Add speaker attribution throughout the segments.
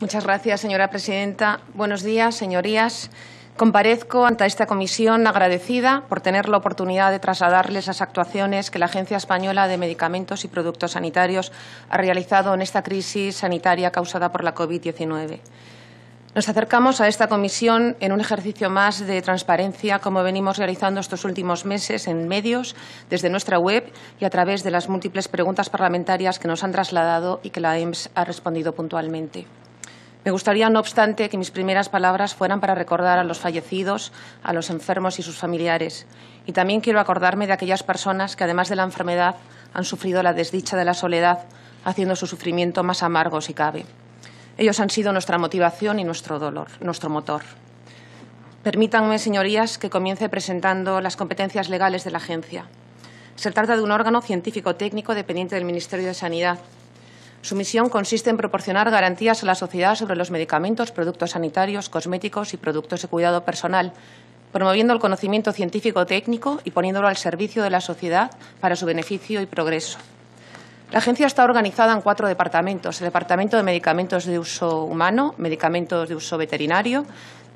Speaker 1: Muchas gracias, señora presidenta. Buenos días, señorías. Comparezco ante esta comisión agradecida por tener la oportunidad de trasladarles las actuaciones que la Agencia Española de Medicamentos y Productos Sanitarios ha realizado en esta crisis sanitaria causada por la COVID-19. Nos acercamos a esta comisión en un ejercicio más de transparencia, como venimos realizando estos últimos meses en medios, desde nuestra web y a través de las múltiples preguntas parlamentarias que nos han trasladado y que la EMS ha respondido puntualmente. Me gustaría, no obstante, que mis primeras palabras fueran para recordar a los fallecidos, a los enfermos y sus familiares. Y también quiero acordarme de aquellas personas que, además de la enfermedad, han sufrido la desdicha de la soledad, haciendo su sufrimiento más amargo si cabe. Ellos han sido nuestra motivación y nuestro dolor, nuestro motor. Permítanme, señorías, que comience presentando las competencias legales de la agencia. Se trata de un órgano científico-técnico dependiente del Ministerio de Sanidad su misión consiste en proporcionar garantías a la sociedad sobre los medicamentos, productos sanitarios, cosméticos y productos de cuidado personal, promoviendo el conocimiento científico-técnico y poniéndolo al servicio de la sociedad para su beneficio y progreso. La agencia está organizada en cuatro departamentos. El Departamento de Medicamentos de Uso Humano, Medicamentos de Uso Veterinario,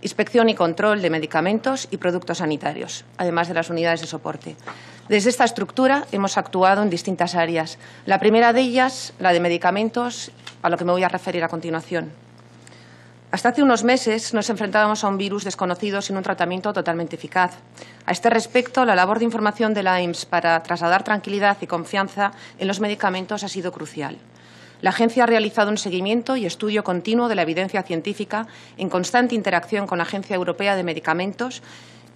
Speaker 1: Inspección y Control de Medicamentos y Productos Sanitarios, además de las unidades de soporte. Desde esta estructura hemos actuado en distintas áreas. La primera de ellas, la de medicamentos, a lo que me voy a referir a continuación. Hasta hace unos meses nos enfrentábamos a un virus desconocido sin un tratamiento totalmente eficaz. A este respecto, la labor de información de la EMS para trasladar tranquilidad y confianza en los medicamentos ha sido crucial. La agencia ha realizado un seguimiento y estudio continuo de la evidencia científica en constante interacción con la Agencia Europea de Medicamentos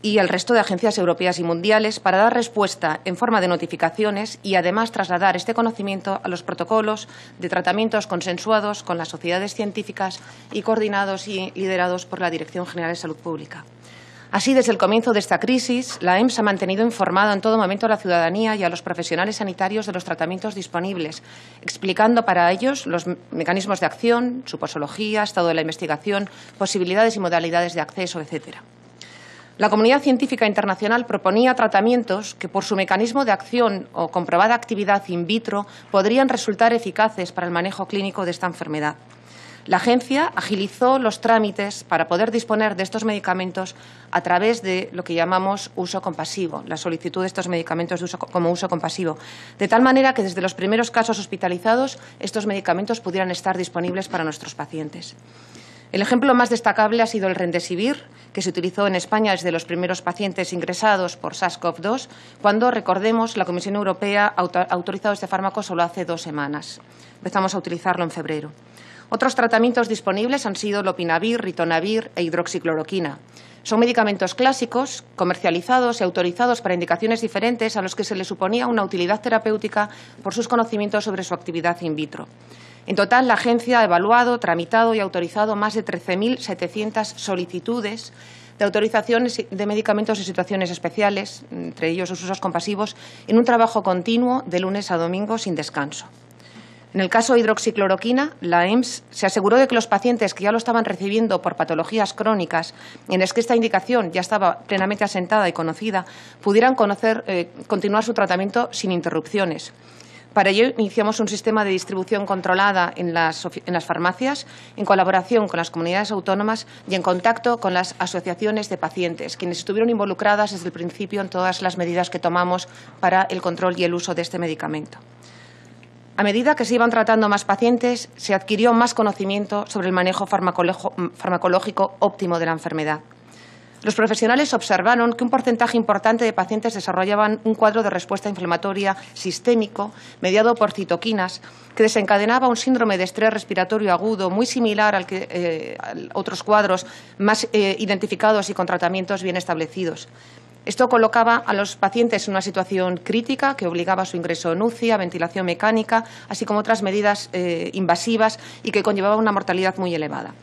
Speaker 1: y al resto de agencias europeas y mundiales para dar respuesta en forma de notificaciones y además trasladar este conocimiento a los protocolos de tratamientos consensuados con las sociedades científicas y coordinados y liderados por la Dirección General de Salud Pública. Así, desde el comienzo de esta crisis, la EMS ha mantenido informada en todo momento a la ciudadanía y a los profesionales sanitarios de los tratamientos disponibles, explicando para ellos los mecanismos de acción, su posología, estado de la investigación, posibilidades y modalidades de acceso, etcétera. La comunidad científica internacional proponía tratamientos que, por su mecanismo de acción o comprobada actividad in vitro, podrían resultar eficaces para el manejo clínico de esta enfermedad. La agencia agilizó los trámites para poder disponer de estos medicamentos a través de lo que llamamos uso compasivo, la solicitud de estos medicamentos como uso compasivo, de tal manera que desde los primeros casos hospitalizados estos medicamentos pudieran estar disponibles para nuestros pacientes. El ejemplo más destacable ha sido el Rendesivir, que se utilizó en España desde los primeros pacientes ingresados por SARS-CoV-2, cuando, recordemos, la Comisión Europea ha autorizado este fármaco solo hace dos semanas. Empezamos a utilizarlo en febrero. Otros tratamientos disponibles han sido lopinavir, ritonavir e hidroxicloroquina. Son medicamentos clásicos, comercializados y autorizados para indicaciones diferentes a los que se les suponía una utilidad terapéutica por sus conocimientos sobre su actividad in vitro. En total, la agencia ha evaluado, tramitado y autorizado más de 13.700 solicitudes de autorizaciones de medicamentos en situaciones especiales, entre ellos sus usos compasivos, en un trabajo continuo de lunes a domingo sin descanso. En el caso de hidroxicloroquina, la EMS se aseguró de que los pacientes que ya lo estaban recibiendo por patologías crónicas, en las que esta indicación ya estaba plenamente asentada y conocida, pudieran eh, continuar su tratamiento sin interrupciones. Para ello, iniciamos un sistema de distribución controlada en las, farmacias, en colaboración con las comunidades autónomas y en contacto con las asociaciones de pacientes, quienes estuvieron involucradas desde el principio en todas las medidas que tomamos para el control y el uso de este medicamento. A medida que se iban tratando más pacientes, se adquirió más conocimiento sobre el manejo farmacológico óptimo de la enfermedad. Los profesionales observaron que un porcentaje importante de pacientes desarrollaban un cuadro de respuesta inflamatoria sistémico mediado por citoquinas que desencadenaba un síndrome de estrés respiratorio agudo muy similar al que eh, otros cuadros más eh, identificados y con tratamientos bien establecidos. Esto colocaba a los pacientes en una situación crítica que obligaba a su ingreso en UCI, a ventilación mecánica, así como otras medidas eh, invasivas y que conllevaba una mortalidad muy elevada.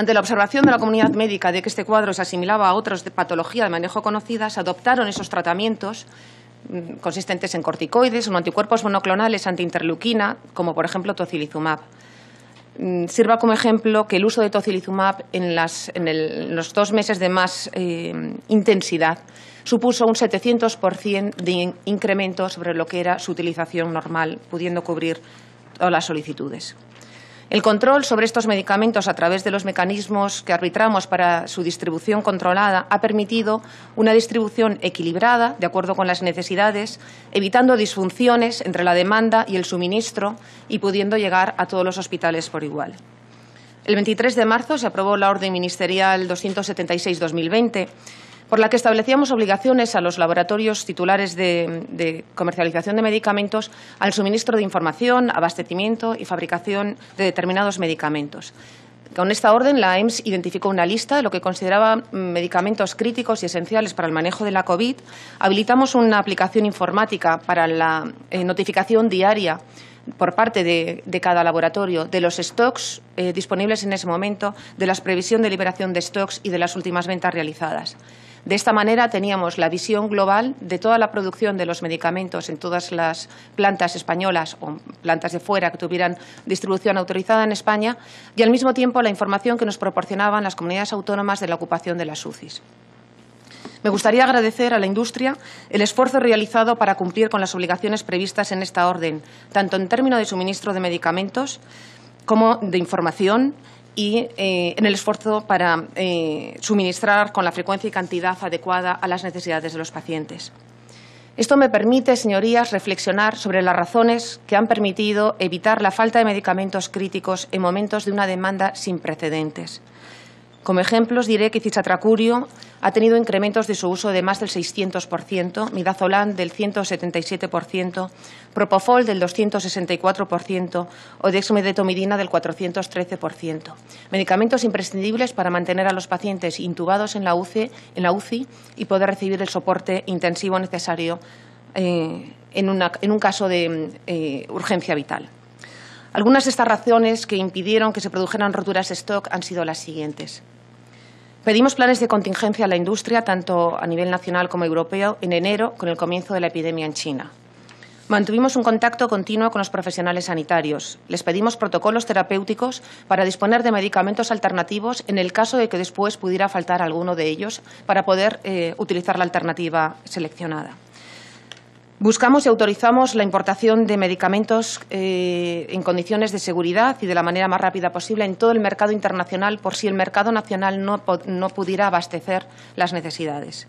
Speaker 1: Ante la observación de la comunidad médica de que este cuadro se asimilaba a otras de patología de manejo conocidas, adoptaron esos tratamientos mm, consistentes en corticoides o anticuerpos monoclonales antiinterleuquina, como por ejemplo tocilizumab. Mm, sirva como ejemplo que el uso de tocilizumab en, los dos meses de más eh, intensidad supuso un 700% de incremento sobre lo que era su utilización normal, pudiendo cubrir todas las solicitudes. El control sobre estos medicamentos a través de los mecanismos que arbitramos para su distribución controlada ha permitido una distribución equilibrada, de acuerdo con las necesidades, evitando disfunciones entre la demanda y el suministro y pudiendo llegar a todos los hospitales por igual. El 23 de marzo se aprobó la Orden Ministerial 276-2020 por la que establecíamos obligaciones a los laboratorios titulares de, comercialización de medicamentos al suministro de información, abastecimiento y fabricación de determinados medicamentos. Con esta orden, la EMS identificó una lista de lo que consideraba mm, medicamentos críticos y esenciales para el manejo de la COVID. Habilitamos una aplicación informática para la eh, notificación diaria por parte de, cada laboratorio de los stocks eh, disponibles en ese momento, de la previsión de liberación de stocks y de las últimas ventas realizadas. De esta manera teníamos la visión global de toda la producción de los medicamentos en todas las plantas españolas o plantas de fuera que tuvieran distribución autorizada en España y al mismo tiempo la información que nos proporcionaban las comunidades autónomas de la ocupación de las UCIs. Me gustaría agradecer a la industria el esfuerzo realizado para cumplir con las obligaciones previstas en esta orden, tanto en términos de suministro de medicamentos como de información, y eh, en el esfuerzo para eh, suministrar con la frecuencia y cantidad adecuada a las necesidades de los pacientes. Esto me permite, señorías, reflexionar sobre las razones que han permitido evitar la falta de medicamentos críticos en momentos de una demanda sin precedentes. Como ejemplos diré que cisatracurio ha tenido incrementos de su uso de más del 600%, midazolam del 177%, propofol del 264% o dexmedetomidina del 413%. Medicamentos imprescindibles para mantener a los pacientes intubados en la UCI, en la UCI y poder recibir el soporte intensivo necesario eh, en, un caso de eh, urgencia vital. Algunas de estas razones que impidieron que se produjeran roturas de stock han sido las siguientes. Pedimos planes de contingencia a la industria, tanto a nivel nacional como europeo, en enero, con el comienzo de la epidemia en China. Mantuvimos un contacto continuo con los profesionales sanitarios. Les pedimos protocolos terapéuticos para disponer de medicamentos alternativos en el caso de que después pudiera faltar alguno de ellos para poder eh, utilizar la alternativa seleccionada. Buscamos y autorizamos la importación de medicamentos eh, en condiciones de seguridad y de la manera más rápida posible en todo el mercado internacional por si el mercado nacional no pudiera abastecer las necesidades.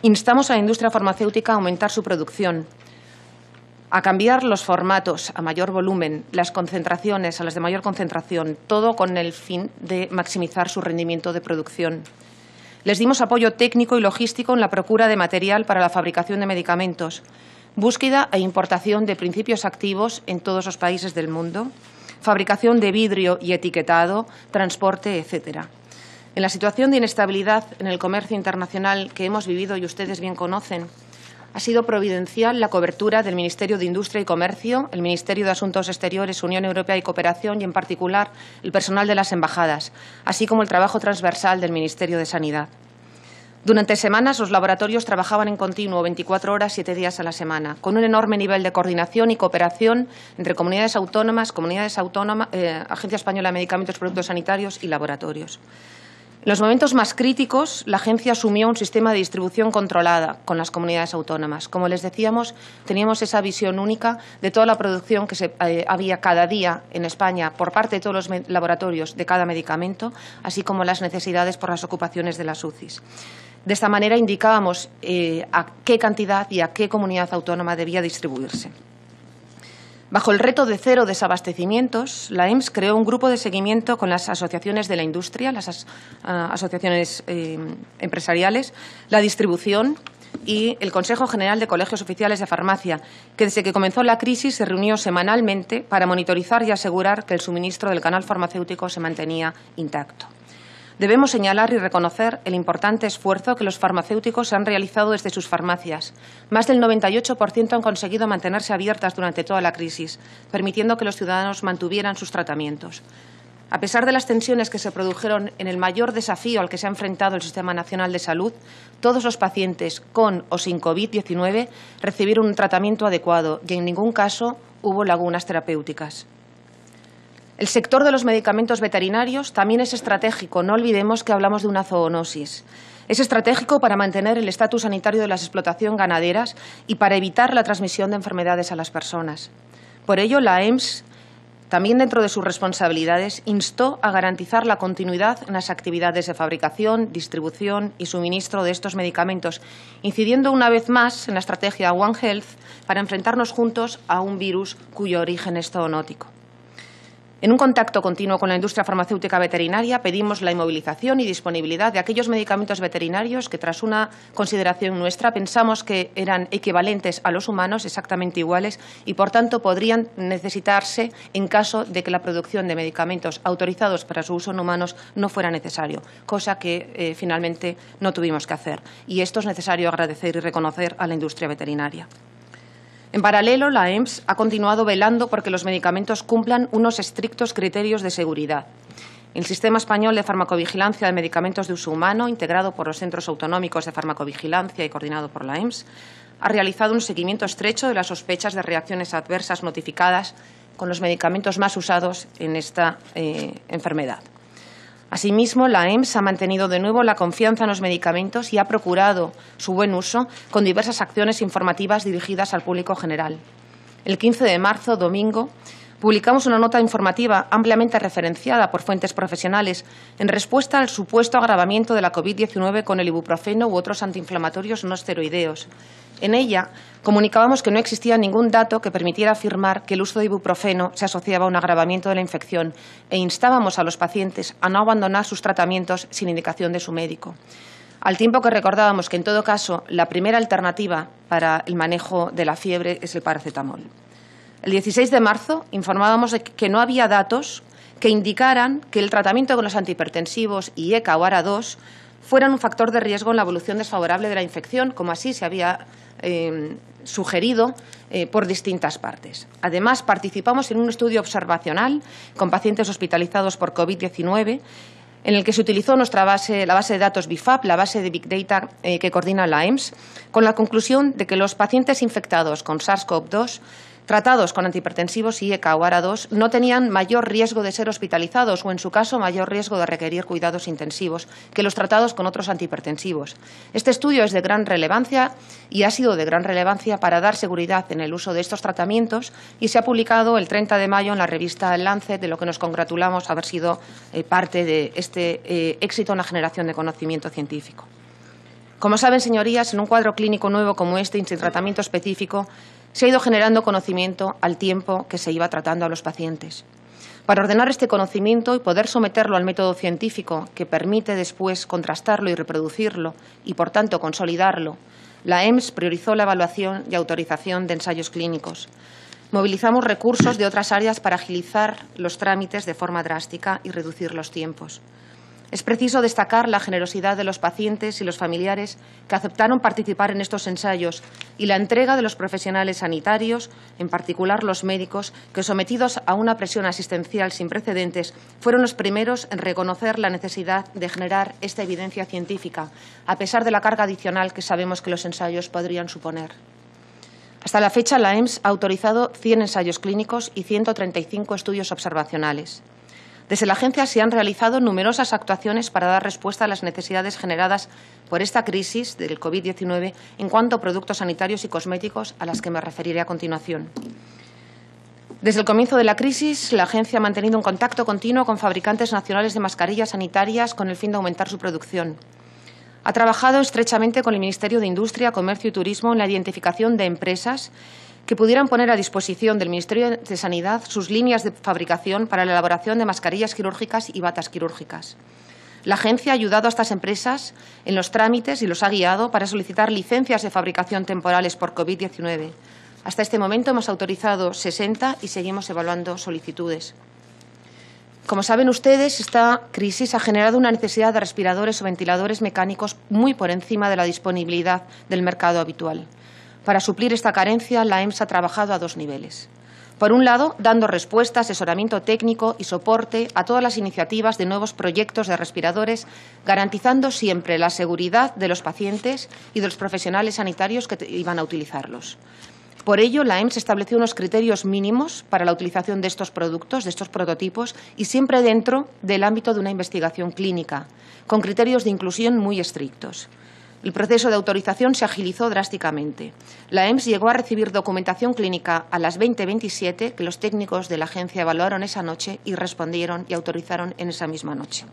Speaker 1: Instamos a la industria farmacéutica a aumentar su producción, a cambiar los formatos a mayor volumen, las concentraciones a las de mayor concentración, todo con el fin de maximizar su rendimiento de producción. Les dimos apoyo técnico y logístico en la procura de material para la fabricación de medicamentos búsqueda e importación de principios activos en todos los países del mundo, fabricación de vidrio y etiquetado, transporte, etcétera. En la situación de inestabilidad en el comercio internacional que hemos vivido y ustedes bien conocen, ha sido providencial la cobertura del Ministerio de Industria y Comercio, el Ministerio de Asuntos Exteriores, Unión Europea y Cooperación y, en particular, el personal de las embajadas, así como el trabajo transversal del Ministerio de Sanidad. Durante semanas los laboratorios trabajaban en continuo 24 horas, 7 días a la semana, con un enorme nivel de coordinación y cooperación entre comunidades autónomas, comunidades autónomas, eh, Agencia Española de Medicamentos, y Productos Sanitarios y laboratorios. En los momentos más críticos, la agencia asumió un sistema de distribución controlada con las comunidades autónomas. Como les decíamos, teníamos esa visión única de toda la producción que se, eh, había cada día en España por parte de todos los laboratorios de cada medicamento, así como las necesidades por las ocupaciones de las UCIs. De esta manera indicábamos eh, a qué cantidad y a qué comunidad autónoma debía distribuirse. Bajo el reto de cero desabastecimientos, la EMS creó un grupo de seguimiento con las asociaciones de la industria, las ah, asociaciones eh, empresariales, la distribución y el Consejo General de Colegios Oficiales de Farmacia, que desde que comenzó la crisis se reunió semanalmente para monitorizar y asegurar que el suministro del canal farmacéutico se mantenía intacto debemos señalar y reconocer el importante esfuerzo que los farmacéuticos han realizado desde sus farmacias. Más del 98% han conseguido mantenerse abiertas durante toda la crisis, permitiendo que los ciudadanos mantuvieran sus tratamientos. A pesar de las tensiones que se produjeron en el mayor desafío al que se ha enfrentado el Sistema Nacional de Salud, todos los pacientes con o sin COVID-19 recibieron un tratamiento adecuado y en ningún caso hubo lagunas terapéuticas. El sector de los medicamentos veterinarios también es estratégico. No olvidemos que hablamos de una zoonosis. Es estratégico para mantener el estatus sanitario de las explotaciones ganaderas y para evitar la transmisión de enfermedades a las personas. Por ello, la EMS, también dentro de sus responsabilidades, instó a garantizar la continuidad en las actividades de fabricación, distribución y suministro de estos medicamentos, incidiendo una vez más en la estrategia One Health para enfrentarnos juntos a un virus cuyo origen es zoonótico. En un contacto continuo con la industria farmacéutica veterinaria pedimos la inmovilización y disponibilidad de aquellos medicamentos veterinarios que tras una consideración nuestra pensamos que eran equivalentes a los humanos, exactamente iguales, y por tanto podrían necesitarse en caso de que la producción de medicamentos autorizados para su uso en humanos no fuera necesario, cosa que eh, finalmente no tuvimos que hacer. Y esto es necesario agradecer y reconocer a la industria veterinaria. En paralelo, la EMS ha continuado velando porque los medicamentos cumplan unos estrictos criterios de seguridad. El Sistema Español de Farmacovigilancia de Medicamentos de Uso Humano, integrado por los Centros Autonómicos de Farmacovigilancia y coordinado por la EMS, ha realizado un seguimiento estrecho de las sospechas de reacciones adversas notificadas con los medicamentos más usados en esta eh, enfermedad. Asimismo, la EMS ha mantenido de nuevo la confianza en los medicamentos y ha procurado su buen uso con diversas acciones informativas dirigidas al público general. El 15 de marzo, domingo, publicamos una nota informativa ampliamente referenciada por fuentes profesionales en respuesta al supuesto agravamiento de la COVID-19 con el ibuprofeno u otros antiinflamatorios no esteroideos. En ella comunicábamos que no existía ningún dato que permitiera afirmar que el uso de ibuprofeno se asociaba a un agravamiento de la infección e instábamos a los pacientes a no abandonar sus tratamientos sin indicación de su médico. Al tiempo que recordábamos que, en todo caso, la primera alternativa para el manejo de la fiebre es el paracetamol. El 16 de marzo informábamos de que no había datos que indicaran que el tratamiento con los antihipertensivos y ECA o ARA2 fueran un factor de riesgo en la evolución desfavorable de la infección, como así se había eh, sugerido eh, por distintas partes. Además, participamos en un estudio observacional con pacientes hospitalizados por COVID-19 en el que se utilizó nuestra base, la base de datos BIFAP, la base de Big Data eh, que coordina la EMS, con la conclusión de que los pacientes infectados con SARS-CoV-2 tratados con antihipertensivos y ECA2 no tenían mayor riesgo de ser hospitalizados o, en su caso, mayor riesgo de requerir cuidados intensivos que los tratados con otros antihipertensivos. Este estudio es de gran relevancia y ha sido de gran relevancia para dar seguridad en el uso de estos tratamientos y se ha publicado el 30 de mayo en la revista Lancet, de lo que nos congratulamos haber sido eh, parte de este eh, éxito en la generación de conocimiento científico. Como saben, señorías, en un cuadro clínico nuevo como este y sin tratamiento específico, se ha ido generando conocimiento al tiempo que se iba tratando a los pacientes. Para ordenar este conocimiento y poder someterlo al método científico que permite después contrastarlo y reproducirlo y, por tanto, consolidarlo, la EMS priorizó la evaluación y autorización de ensayos clínicos. Movilizamos recursos de otras áreas para agilizar los trámites de forma drástica y reducir los tiempos. Es preciso destacar la generosidad de los pacientes y los familiares que aceptaron participar en estos ensayos y la entrega de los profesionales sanitarios, en particular los médicos, que sometidos a una presión asistencial sin precedentes fueron los primeros en reconocer la necesidad de generar esta evidencia científica, a pesar de la carga adicional que sabemos que los ensayos podrían suponer. Hasta la fecha, la EMS ha autorizado 100 ensayos clínicos y 135 estudios observacionales. Desde la agencia se han realizado numerosas actuaciones para dar respuesta a las necesidades generadas por esta crisis del COVID-19 en cuanto a productos sanitarios y cosméticos, a las que me referiré a continuación. Desde el comienzo de la crisis, la agencia ha mantenido un contacto continuo con fabricantes nacionales de mascarillas sanitarias con el fin de aumentar su producción. Ha trabajado estrechamente con el Ministerio de Industria, Comercio y Turismo en la identificación de empresas que pudieran poner a disposición del Ministerio de Sanidad sus líneas de fabricación para la elaboración de mascarillas quirúrgicas y batas quirúrgicas. La agencia ha ayudado a estas empresas en los trámites y los ha guiado para solicitar licencias de fabricación temporales por COVID-19. Hasta este momento hemos autorizado 60 y seguimos evaluando solicitudes. Como saben ustedes, esta crisis ha generado una necesidad de respiradores o ventiladores mecánicos muy por encima de la disponibilidad del mercado habitual. Para suplir esta carencia, la EMS ha trabajado a dos niveles. Por un lado, dando respuesta, asesoramiento técnico y soporte a todas las iniciativas de nuevos proyectos de respiradores, garantizando siempre la seguridad de los pacientes y de los profesionales sanitarios que iban a utilizarlos. Por ello, la EMS estableció unos criterios mínimos para la utilización de estos productos, de estos prototipos, y siempre dentro del ámbito de una investigación clínica, con criterios de inclusión muy estrictos. El proceso de autorización se agilizó drásticamente. La EMS llegó a recibir documentación clínica a las 20.27 que los técnicos de la agencia evaluaron esa noche y respondieron y autorizaron en esa misma noche.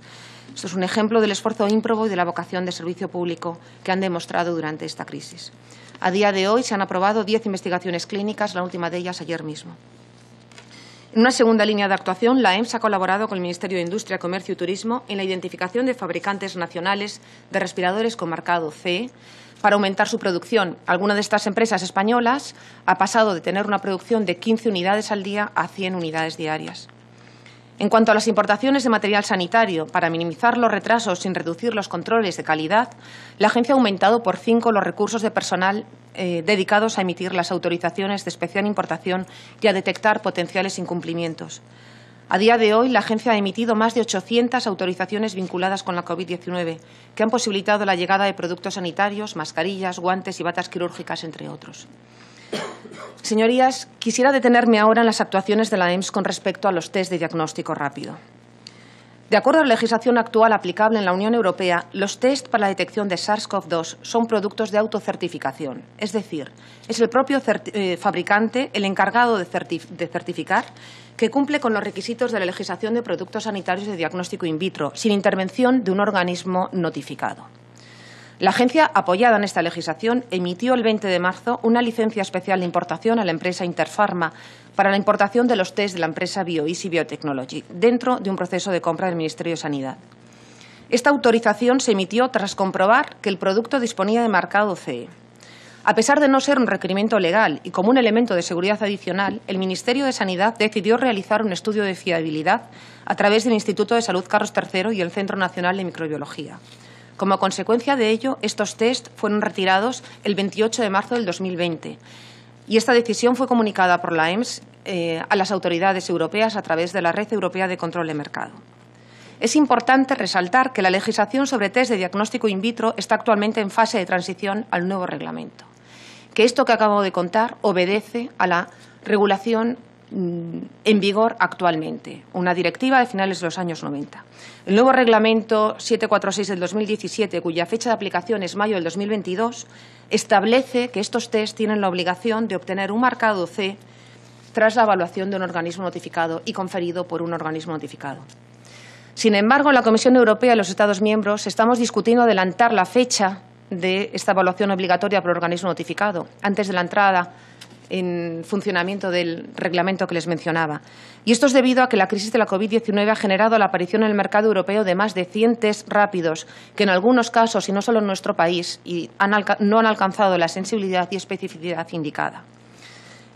Speaker 1: Esto es un ejemplo del esfuerzo ímprobo y de la vocación de servicio público que han demostrado durante esta crisis. A día de hoy se han aprobado diez investigaciones clínicas, la última de ellas ayer mismo. En una segunda línea de actuación, la EMS ha colaborado con el Ministerio de Industria, Comercio y Turismo en la identificación de fabricantes nacionales de respiradores con marcado C para aumentar su producción. Alguna de estas empresas españolas ha pasado de tener una producción de 15 unidades al día a 100 unidades diarias. En cuanto a las importaciones de material sanitario, para minimizar los retrasos sin reducir los controles de calidad, la agencia ha aumentado por cinco los recursos de personal eh, dedicados a emitir las autorizaciones de especial importación y a detectar potenciales incumplimientos. A día de hoy, la agencia ha emitido más de 800 autorizaciones vinculadas con la COVID-19, que han posibilitado la llegada de productos sanitarios, mascarillas, guantes y batas quirúrgicas, entre otros. Señorías, quisiera detenerme ahora en las actuaciones de la EMS con respecto a los test de diagnóstico rápido. De acuerdo a la legislación actual aplicable en la Unión Europea, los test para la detección de SARS-CoV-2 son productos de autocertificación, es decir, es el propio eh, fabricante el encargado de certificar que cumple con los requisitos de la legislación de productos sanitarios de diagnóstico in vitro, sin intervención de un organismo notificado. La agencia, apoyada en esta legislación, emitió el 20 de marzo una licencia especial de importación a la empresa Interpharma para la importación de los test de la empresa BioEasy Biotechnology dentro de un proceso de compra del Ministerio de Sanidad. Esta autorización se emitió tras comprobar que el producto disponía de marcado CE. A pesar de no ser un requerimiento legal y como un elemento de seguridad adicional, el Ministerio de Sanidad decidió realizar un estudio de fiabilidad a través del Instituto de Salud Carlos III y el Centro Nacional de Microbiología. Como consecuencia de ello, estos test fueron retirados el 28 de marzo del 2020 y esta decisión fue comunicada por la EMS eh, a las autoridades europeas a través de la Red Europea de Control de Mercado. Es importante resaltar que la legislación sobre test de diagnóstico in vitro está actualmente en fase de transición al nuevo reglamento, que esto que acabo de contar obedece a la regulación Mm, en vigor actualmente, una directiva de finales de los años 90. El nuevo reglamento 746 del 2017, cuya fecha de aplicación es mayo del 2022, establece que estos test tienen la obligación de obtener un marcado C tras la evaluación de un organismo notificado y conferido por un organismo notificado. Sin embargo, la Comisión Europea y los Estados miembros estamos discutiendo adelantar la fecha de esta evaluación obligatoria por organismo notificado antes de la entrada en funcionamiento del reglamento que les mencionaba. Y esto es debido a que la crisis de la COVID-19 ha generado la aparición en el mercado europeo de más de 100 rápidos, que en algunos casos, y no solo en nuestro país, no han alcanzado la sensibilidad y especificidad indicada.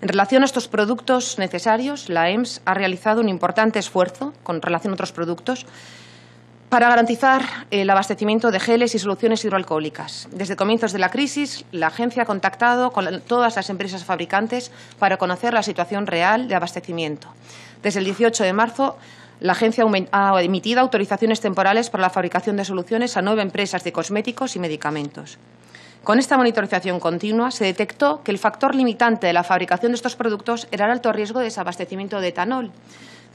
Speaker 1: En relación a estos productos necesarios, la EMS ha realizado un importante esfuerzo con relación a otros productos para garantizar eh, el abastecimiento de geles y soluciones hidroalcohólicas. Desde comienzos de la crisis, la agencia ha contactado con todas las empresas fabricantes para conocer la situación real de abastecimiento. Desde el 18 de marzo, la agencia ha emitido autorizaciones temporales para la fabricación de soluciones a nueve empresas de cosméticos y medicamentos. Con esta monitorización continua se detectó que el factor limitante de la fabricación de estos productos era el alto riesgo de desabastecimiento de etanol.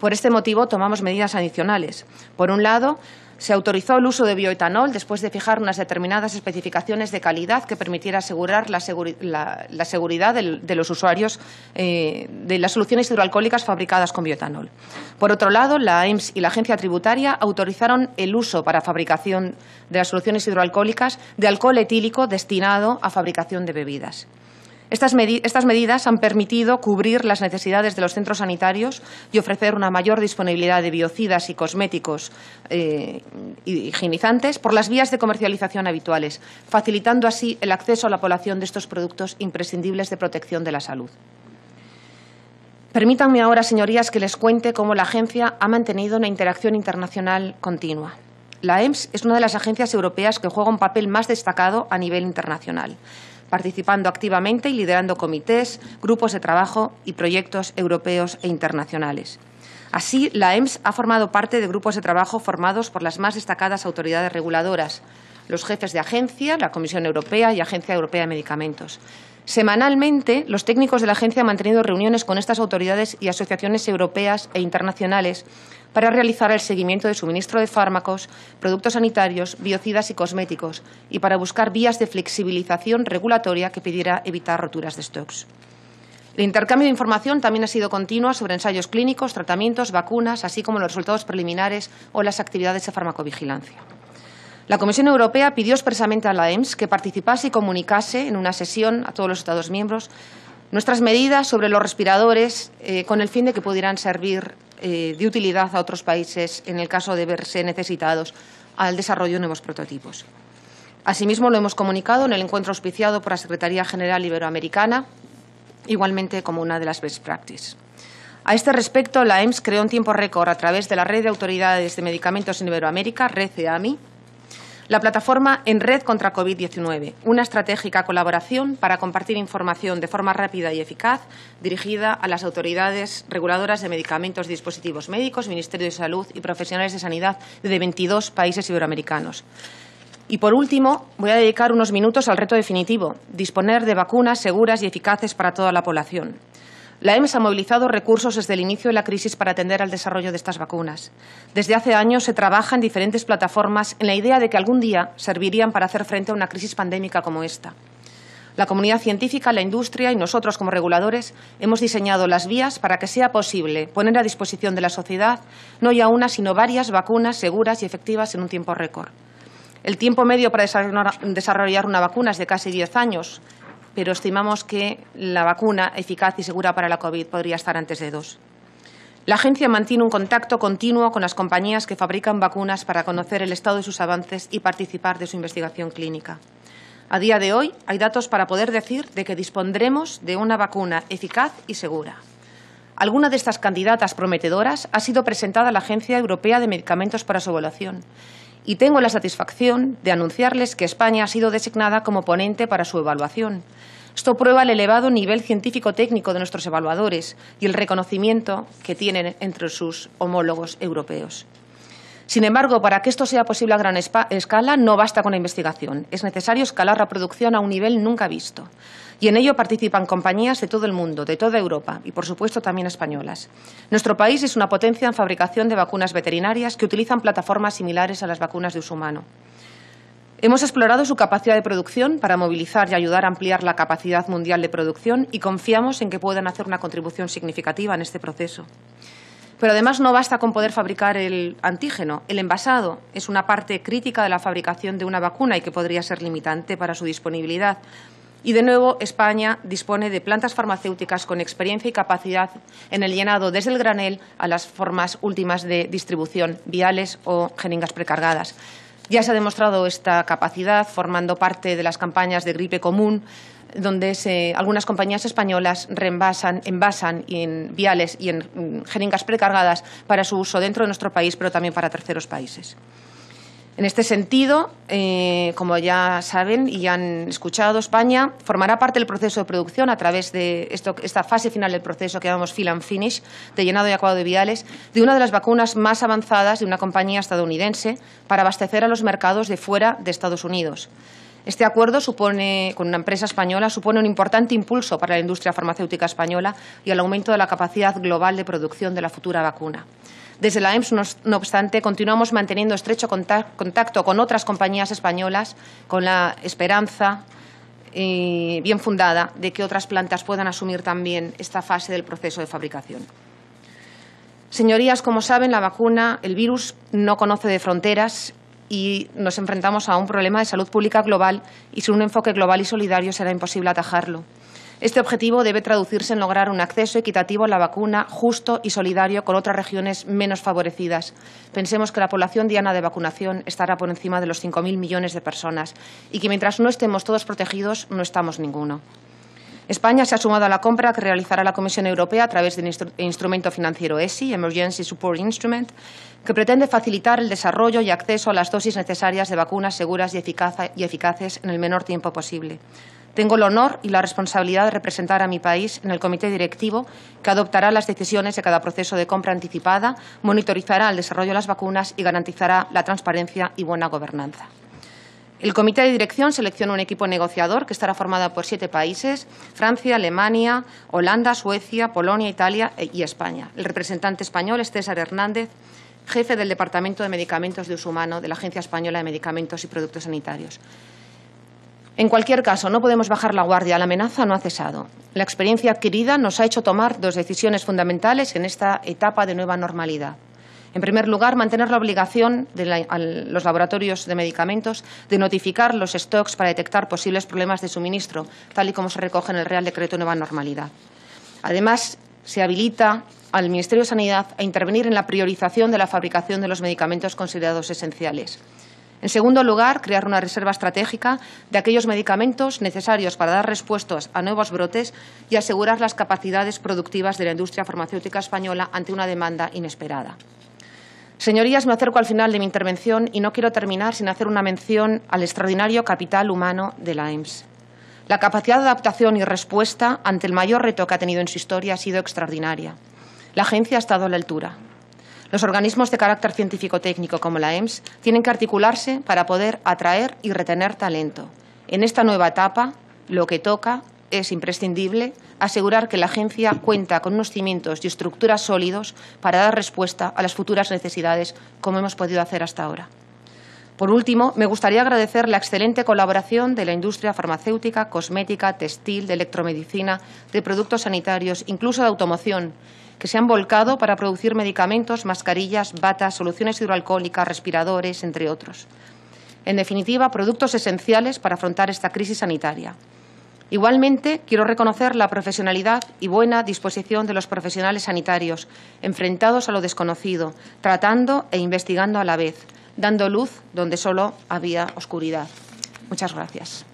Speaker 1: Por este motivo tomamos medidas adicionales. Por un lado, se autorizó el uso de bioetanol después de fijar unas determinadas especificaciones de calidad que permitiera asegurar la, seguridad de los usuarios eh, de las soluciones hidroalcohólicas fabricadas con bioetanol. Por otro lado, la EMS y la Agencia Tributaria autorizaron el uso para fabricación de las soluciones hidroalcohólicas de alcohol etílico destinado a fabricación de bebidas. Estas, medidas han permitido cubrir las necesidades de los centros sanitarios y ofrecer una mayor disponibilidad de biocidas y cosméticos eh, higienizantes por las vías de comercialización habituales, facilitando así el acceso a la población de estos productos imprescindibles de protección de la salud. Permítanme ahora, señorías, que les cuente cómo la agencia ha mantenido una interacción internacional continua. La EMS es una de las agencias europeas que juega un papel más destacado a nivel internacional participando activamente y liderando comités, grupos de trabajo y proyectos europeos e internacionales. Así, la EMS ha formado parte de grupos de trabajo formados por las más destacadas autoridades reguladoras, los jefes de agencia, la Comisión Europea y Agencia Europea de Medicamentos, Semanalmente, los técnicos de la agencia han mantenido reuniones con estas autoridades y asociaciones europeas e internacionales para realizar el seguimiento de suministro de fármacos, productos sanitarios, biocidas y cosméticos y para buscar vías de flexibilización regulatoria que pidiera evitar roturas de stocks. El intercambio de información también ha sido continuo sobre ensayos clínicos, tratamientos, vacunas, así como los resultados preliminares o las actividades de farmacovigilancia. La Comisión Europea pidió expresamente a la EMS que participase y comunicase en una sesión a todos los Estados miembros nuestras medidas sobre los respiradores eh, con el fin de que pudieran servir eh, de utilidad a otros países en el caso de verse necesitados al desarrollo de nuevos prototipos. Asimismo, lo hemos comunicado en el encuentro auspiciado por la Secretaría General Iberoamericana, igualmente como una de las best practices. A este respecto, la EMS creó un tiempo récord a través de la Red de Autoridades de Medicamentos en Iberoamérica, Red la plataforma En Red contra COVID-19, una estratégica colaboración para compartir información de forma rápida y eficaz dirigida a las autoridades reguladoras de medicamentos, y dispositivos médicos, Ministerio de Salud y profesionales de sanidad de 22 países iberoamericanos. Y por último, voy a dedicar unos minutos al reto definitivo, disponer de vacunas seguras y eficaces para toda la población. La EMS ha movilizado recursos desde el inicio de la crisis para atender al desarrollo de estas vacunas. Desde hace años se trabaja en diferentes plataformas en la idea de que algún día servirían para hacer frente a una crisis pandémica como esta. La comunidad científica, la industria y nosotros como reguladores hemos diseñado las vías para que sea posible poner a disposición de la sociedad no ya una, sino varias vacunas seguras y efectivas en un tiempo récord. El tiempo medio para desarrollar una vacuna es de casi diez años, pero estimamos que la vacuna eficaz y segura para la COVID podría estar antes de dos. La agencia mantiene un contacto continuo con las compañías que fabrican vacunas para conocer el estado de sus avances y participar de su investigación clínica. A día de hoy hay datos para poder decir de que dispondremos de una vacuna eficaz y segura. Alguna de estas candidatas prometedoras ha sido presentada a la Agencia Europea de Medicamentos para su evaluación y tengo la satisfacción de anunciarles que España ha sido designada como ponente para su evaluación. Esto prueba el elevado nivel científico-técnico de nuestros evaluadores y el reconocimiento que tienen entre sus homólogos europeos. Sin embargo, para que esto sea posible a gran escala, no basta con la investigación. Es necesario escalar la producción a un nivel nunca visto y en ello participan compañías de todo el mundo, de toda Europa y, por supuesto, también españolas. Nuestro país es una potencia en fabricación de vacunas veterinarias que utilizan plataformas similares a las vacunas de uso humano. Hemos explorado su capacidad de producción para movilizar y ayudar a ampliar la capacidad mundial de producción y confiamos en que puedan hacer una contribución significativa en este proceso. Pero además no basta con poder fabricar el antígeno. El envasado es una parte crítica de la fabricación de una vacuna y que podría ser limitante para su disponibilidad, y de nuevo, España dispone de plantas farmacéuticas con experiencia y capacidad en el llenado desde el granel a las formas últimas de distribución, viales o jeringas precargadas. Ya se ha demostrado esta capacidad formando parte de las campañas de gripe común, donde algunas compañías españolas reenvasan, envasan en viales y en mm, jeringas precargadas para su uso dentro de nuestro país, pero también para terceros países. En este sentido, eh, como ya saben y han escuchado, España formará parte del proceso de producción a través de esta fase final del proceso que llamamos fill and finish, de llenado y acuado de viales, de una de las vacunas más avanzadas de una compañía estadounidense para abastecer a los mercados de fuera de Estados Unidos. Este acuerdo supone, con una empresa española supone un importante impulso para la industria farmacéutica española y el aumento de la capacidad global de producción de la futura vacuna. Desde la EMS, no obstante, continuamos manteniendo estrecho contacto con otras compañías españolas con la esperanza eh, bien fundada de que otras plantas puedan asumir también esta fase del proceso de fabricación. Señorías, como saben, la vacuna, el virus, no conoce de fronteras y nos enfrentamos a un problema de salud pública global y sin un enfoque global y solidario será imposible atajarlo. Este objetivo debe traducirse en lograr un acceso equitativo a la vacuna justo y solidario con otras regiones menos favorecidas. Pensemos que la población diana de vacunación estará por encima de los 5.000 millones de personas y que mientras no estemos todos protegidos, no estamos ninguno. España se ha sumado a la compra que realizará la Comisión Europea a través del instrumento financiero ESI, Emergency Support Instrument, que pretende facilitar el desarrollo y acceso a las dosis necesarias de vacunas seguras y, eficaces en el menor tiempo posible. Tengo el honor y la responsabilidad de representar a mi país en el comité directivo que adoptará las decisiones de cada proceso de compra anticipada, monitorizará el desarrollo de las vacunas y garantizará la transparencia y buena gobernanza. El comité de dirección selecciona un equipo negociador que estará formado por siete países, Francia, Alemania, Holanda, Suecia, Polonia, Italia eh, y España. El representante español es César Hernández, jefe del Departamento de Medicamentos de Uso Humano de la Agencia Española de Medicamentos y Productos Sanitarios. En cualquier caso, no podemos bajar la guardia. La amenaza no ha cesado. La experiencia adquirida nos ha hecho tomar dos decisiones fundamentales en esta etapa de nueva normalidad. En primer lugar, mantener la obligación de a los laboratorios de medicamentos de notificar los stocks para detectar posibles problemas de suministro, tal y como se recoge en el Real Decreto Nueva Normalidad. Además, se habilita al Ministerio de Sanidad a intervenir en la priorización de la fabricación de los medicamentos considerados esenciales. En segundo lugar, crear una reserva estratégica de aquellos medicamentos necesarios para dar respuestas a nuevos brotes y asegurar las capacidades productivas de la industria farmacéutica española ante una demanda inesperada. Señorías, me acerco al final de mi intervención y no quiero terminar sin hacer una mención al extraordinario capital humano de la EMS. La capacidad de adaptación y respuesta ante el mayor reto que ha tenido en su historia ha sido extraordinaria. La agencia ha estado a la altura. Los organismos de carácter científico-técnico como la EMS tienen que articularse para poder atraer y retener talento. En esta nueva etapa, lo que toca es imprescindible asegurar que la agencia cuenta con unos cimientos y estructuras sólidos para dar respuesta a las futuras necesidades, como hemos podido hacer hasta ahora. Por último, me gustaría agradecer la excelente colaboración de la industria farmacéutica, cosmética, textil, de electromedicina, de productos sanitarios, incluso de automoción, que se han volcado para producir medicamentos, mascarillas, batas, soluciones hidroalcohólicas, respiradores, entre otros. En definitiva, productos esenciales para afrontar esta crisis sanitaria. Igualmente, quiero reconocer la profesionalidad y buena disposición de los profesionales sanitarios, enfrentados a lo desconocido, tratando e investigando a la vez, dando luz donde solo había oscuridad. Muchas gracias.